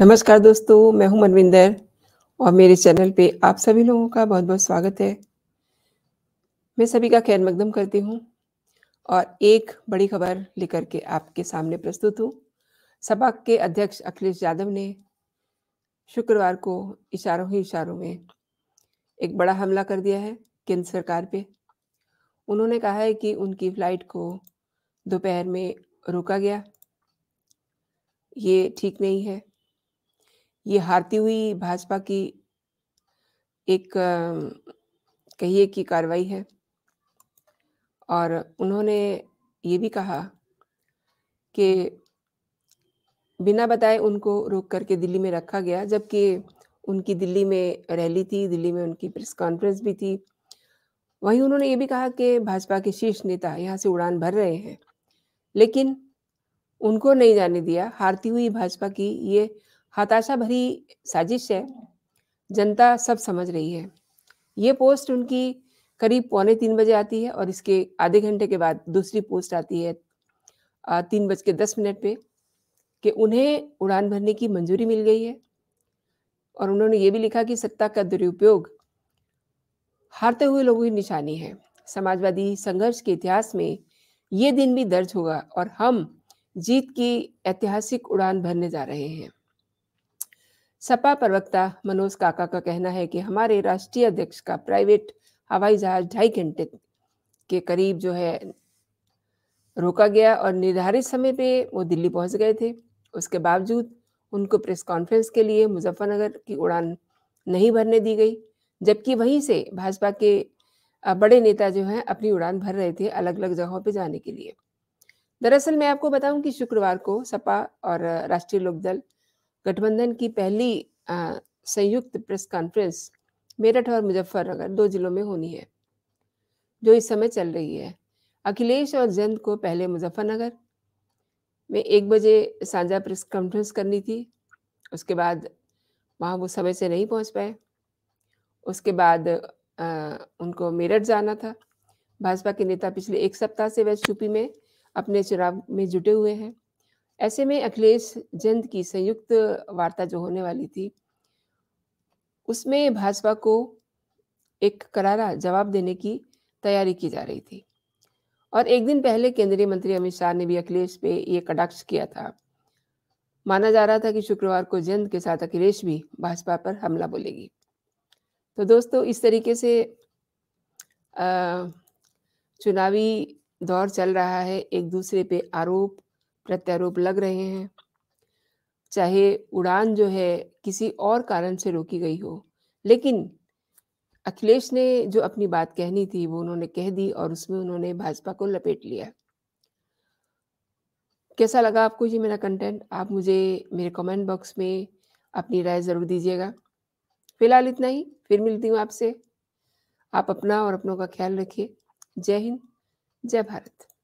नमस्कार दोस्तों मैं हूं मनविंदर और मेरे चैनल पे आप सभी लोगों का बहुत बहुत स्वागत है मैं सभी का खैर मकदम करती हूं और एक बड़ी खबर लेकर के आपके सामने प्रस्तुत हूं सपा के अध्यक्ष अखिलेश यादव ने शुक्रवार को इशारों ही इशारों में एक बड़ा हमला कर दिया है केंद्र सरकार पे उन्होंने कहा है कि उनकी फ्लाइट को दोपहर में रोका गया ये ठीक नहीं है ये हारती हुई भाजपा की एक कहिए की कार्रवाई है और उन्होंने ये भी कहा कि बिना बताए उनको रोक करके दिल्ली में रखा गया जबकि उनकी दिल्ली में रैली थी दिल्ली में उनकी प्रेस कॉन्फ्रेंस भी थी वहीं उन्होंने ये भी कहा कि भाजपा के शीर्ष नेता यहाँ से उड़ान भर रहे हैं लेकिन उनको नहीं जाने दिया हारती हुई भाजपा की ये हताशा भरी साजिश है हम्म। जनता सब समझ रही है ये पोस्ट उनकी करीब पौने तीन बजे आती है और इसके आधे घंटे के बाद दूसरी पोस्ट आती है तीन बज के दस मिनट पे कि उन्हें उड़ान भरने की मंजूरी मिल गई है और उन्होंने ये भी लिखा कि सत्ता का दुरुपयोग हारते हुए लोगों की निशानी है समाजवादी संघर्ष के इतिहास में ये दिन भी दर्ज होगा और हम जीत की ऐतिहासिक उड़ान भरने जा रहे हैं सपा प्रवक्ता मनोज काका का कहना है कि हमारे राष्ट्रीय अध्यक्ष का प्राइवेट हवाई जहाज ढाई घंटे के करीब जो है रोका गया और निर्धारित समय पे वो दिल्ली पहुंच गए थे उसके बावजूद उनको प्रेस कॉन्फ्रेंस के लिए मुजफ्फरनगर की उड़ान नहीं भरने दी गई जबकि वहीं से भाजपा के बड़े नेता जो हैं अपनी उड़ान भर रहे थे अलग अलग जगहों पर जाने के लिए दरअसल मैं आपको बताऊं कि शुक्रवार को सपा और राष्ट्रीय लोकदल गठबंधन की पहली संयुक्त प्रेस कॉन्फ्रेंस मेरठ और मुजफ्फरनगर दो जिलों में होनी है जो इस समय चल रही है अखिलेश और जयंत को पहले मुजफ्फरनगर में एक बजे साझा प्रेस कॉन्फ्रेंस करनी थी उसके बाद वहाँ वो समय से नहीं पहुँच पाए उसके बाद आ, उनको मेरठ जाना था भाजपा के नेता पिछले एक सप्ताह से वेस्ट यूपी में अपने चुनाव में जुटे हुए हैं ऐसे में अखिलेश जंद की संयुक्त वार्ता जो होने वाली थी उसमें भाजपा को एक करारा जवाब देने की तैयारी की जा रही थी और एक दिन पहले केंद्रीय मंत्री अमित शाह ने भी अखिलेश पे ये कटाक्ष किया था माना जा रहा था कि शुक्रवार को जंद के साथ अखिलेश भी भाजपा पर हमला बोलेगी तो दोस्तों इस तरीके से चुनावी दौर चल रहा है एक दूसरे पे आरोप प्रत्यारोप लग रहे हैं चाहे उड़ान जो है किसी और कारण से रोकी गई हो लेकिन अखिलेश ने जो अपनी बात कहनी थी वो उन्होंने कह दी और उसमें उन्होंने भाजपा को लपेट लिया कैसा लगा आपको ये मेरा कंटेंट आप मुझे मेरे कमेंट बॉक्स में अपनी राय ज़रूर दीजिएगा फिलहाल इतना ही फिर मिलती हूँ आपसे आप अपना और अपनों का ख्याल रखिए जय हिंद जय भारत